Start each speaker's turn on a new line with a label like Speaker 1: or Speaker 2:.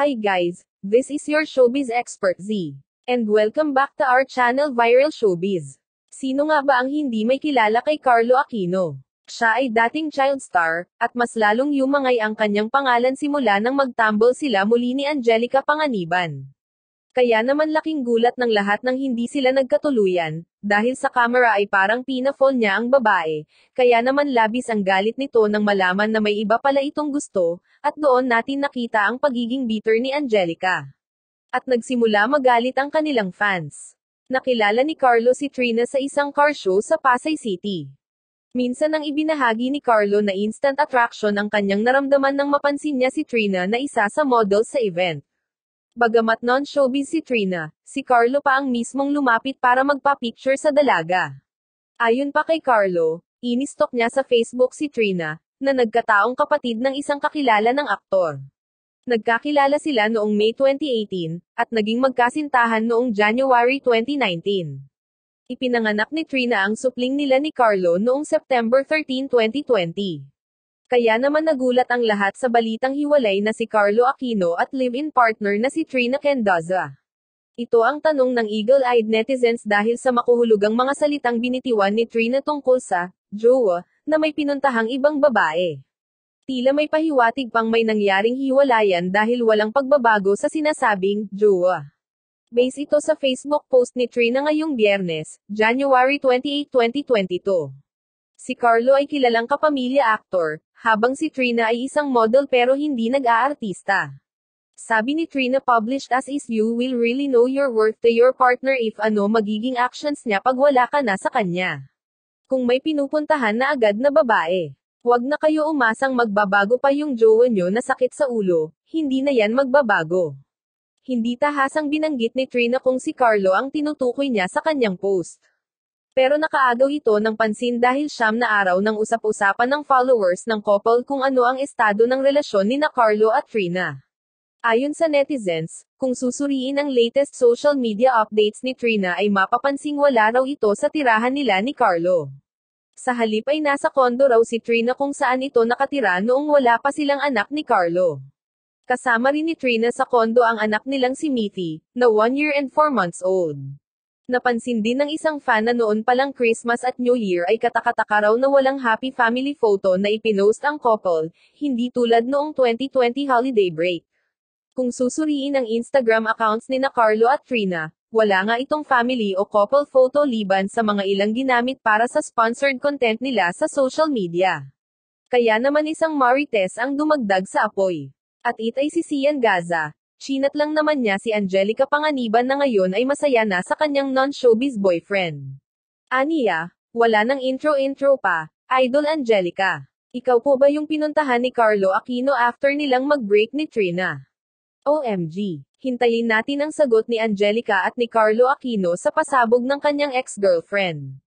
Speaker 1: Hi guys, this is your showbiz expert Z. And welcome back to our channel Viral Showbiz. Sino nga ba ang hindi may kilala kay Carlo Aquino? Siya ay dating child star, at mas lalong yumangay ang kanyang pangalan simula nang magtumble sila muli ni Angelica Panganiban. Kaya naman laking gulat ng lahat nang hindi sila nagkatuluyan, dahil sa camera ay parang pinafall niya ang babae, kaya naman labis ang galit nito nang malaman na may iba pala itong gusto, at doon natin nakita ang pagiging bitter ni Angelica. At nagsimula magalit ang kanilang fans. Nakilala ni Carlo si Trina sa isang car show sa Pasay City. Minsan ang ibinahagi ni Carlo na instant attraction ang kanyang naramdaman nang mapansin niya si Trina na isa sa models sa event. Bagamat non-showbiz si Trina, si Carlo pa ang mismong lumapit para magpa-picture sa dalaga. Ayun pa kay Carlo, inistok niya sa Facebook si Trina, na nagkataong kapatid ng isang kakilala ng aktor. Nagkakilala sila noong May 2018, at naging magkasintahan noong January 2019. Ipinanganak ni Trina ang supling nila ni Carlo noong September 13, 2020. Kaya naman nagulat ang lahat sa balitang hiwalay na si Carlo Aquino at live-in partner na si Trina Kendaza. Ito ang tanong ng eagle-eyed netizens dahil sa makuhulugang mga salitang binitiwan ni Trina tungkol sa jowa na may pinuntahang ibang babae. Tila may pahiwatig pang may nangyaring hiwalayan dahil walang pagbabago sa sinasabing jowa. Base ito sa Facebook post ni Trina ngayong biyernes, January 28, 2022. Si Carlo ay kilalang kapamilya actor, habang si Trina ay isang model pero hindi nag-aartista. Sabi ni Trina published as is you will really know your worth to your partner if ano magiging actions niya pag wala ka na sa kanya. Kung may pinupuntahan na agad na babae, huwag na kayo umasang magbabago pa yung jowa nyo na sakit sa ulo, hindi na yan magbabago. Hindi tahasang binanggit ni Trina kung si Carlo ang tinutukoy niya sa kanyang post. Pero nakaagaw ito ng pansin dahil siyam na araw nang usap-usapan ng followers ng couple kung ano ang estado ng relasyon ni na Carlo at Trina. Ayon sa netizens, kung susuriin ang latest social media updates ni Trina ay mapapansing wala raw ito sa tirahan nila ni Carlo. Sa halip ay nasa kondo raw si Trina kung saan ito nakatira noong wala pa silang anak ni Carlo. Kasama rin ni Trina sa kondo ang anak nilang si Mithy, na 1 year and 4 months old. Napansin din ng isang fan na noon palang Christmas at New Year ay katakataka raw na walang happy family photo na ipinost ang couple, hindi tulad noong 2020 holiday break. Kung susuriin ang Instagram accounts ni na Carlo at Trina, wala nga itong family o couple photo liban sa mga ilang ginamit para sa sponsored content nila sa social media. Kaya naman isang Marites ang dumagdag sa apoy. At it ay si Sian Gaza, Chinat lang naman niya si Angelica Panganiban na ngayon ay masaya na sa kanyang non-showbiz boyfriend. Aniya, wala nang intro-intro pa, Idol Angelica. Ikaw po ba yung pinuntahan ni Carlo Aquino after nilang mag-break ni Trina? OMG. Hintayin natin ang sagot ni Angelica at ni Carlo Aquino sa pasabog ng kanyang ex-girlfriend.